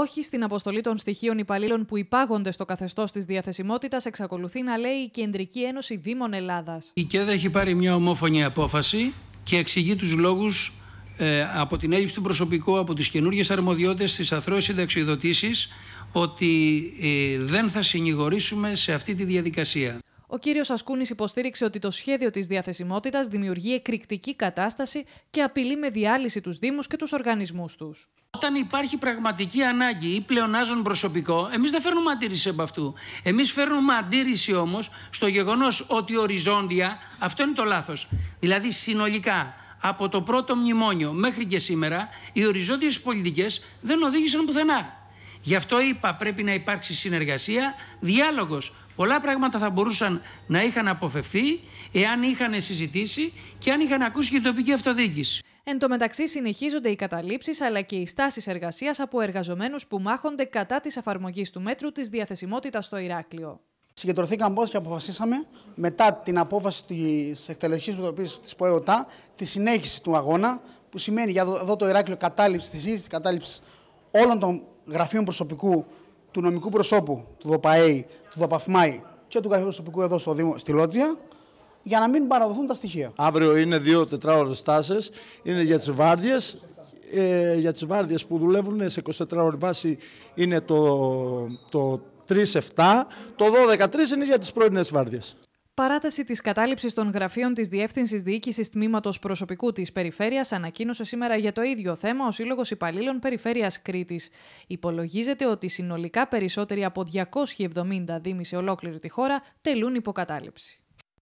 όχι στην αποστολή των στοιχείων υπαλλήλων που υπάγονται στο καθεστώς της διαθεσιμότητας, εξακολουθεί να λέει η Κεντρική Ένωση Δήμων Ελλάδας. Η ΚΕΔΑ έχει πάρει μια ομόφωνη απόφαση και εξηγεί τους λόγους ε, από την έλλειψη του προσωπικού, από τις καινούργιες αρμοδιότητες, τις αθρώες συνταξιοδοτήσεις, ότι ε, δεν θα συνηγορήσουμε σε αυτή τη διαδικασία. Ο κύριος Ασκούνης υποστήριξε ότι το σχέδιο της διαθεσιμότητας δημιουργεί εκρηκτική κατάσταση και απειλεί με διάλυση τους Δήμους και τους οργανισμούς τους. Όταν υπάρχει πραγματική ανάγκη ή πλεονάζον προσωπικό, εμείς δεν φέρνουμε αντίρρηση από αυτού. Εμείς φέρνουμε αντίρρηση όμως στο γεγονός ότι οριζόντια, αυτό είναι το λάθος. Δηλαδή συνολικά από το πρώτο μνημόνιο μέχρι και σήμερα, οι οριζόντιες πολιτικές δεν οδήγησαν πουθενά. Γι' αυτό είπα πρέπει να υπάρξει συνεργασία, διάλογος Πολλά πράγματα θα μπορούσαν να είχαν αποφευθεί εάν είχαν συζητήσει και αν είχαν ακούσει και την τοπική αυτοδιοίκηση. Εν τω μεταξύ, συνεχίζονται οι καταλήψεις αλλά και οι στάσεις εργασίας από εργαζομένους που μάχονται κατά της εφαρμογή του μέτρου της διαθεσιμότητας στο Ηράκλειο. Συγκεντρωθήκαμε πώ και αποφασίσαμε μετά την απόφαση της εκτελεστικής επιτροπή της ΠΟΕΟΤΑ τη συνέχιση του αγώνα, που σημαίνει για εδώ το Ηράκλειο κατάληψη τη κατάληψη όλων των γραφείων προσωπικού του νομικού προσώπου, του ΔΟΠΑΕΙ, του ΔΟΠΑΦΜΑΙ και του γραφείου προσωπικού εδώ στο Δήμο, στη Λότζια, για να μην παραδοθούν τα στοιχεία. Αύριο είναι δύο τετράωρες τάσεις. Είναι για τις βάρδιες. Ε, για τις βάρδιες που δουλεύουν ναι, σε 24 ώρες βάση είναι το, το 3-7, το 12-3 είναι για τις πρωινές βάρδιες. Παράταση της κατάληψης των γραφείων της Διεύθυνσης Διοίκησης Τμήματος Προσωπικού της Περιφέρειας ανακοίνωσε σήμερα για το ίδιο θέμα ο Σύλλογος Υπαλλήλων Περιφέρειας Κρήτης. Υπολογίζεται ότι συνολικά περισσότεροι από 270 δήμοι σε ολόκληρη τη χώρα τελούν υποκατάληψη.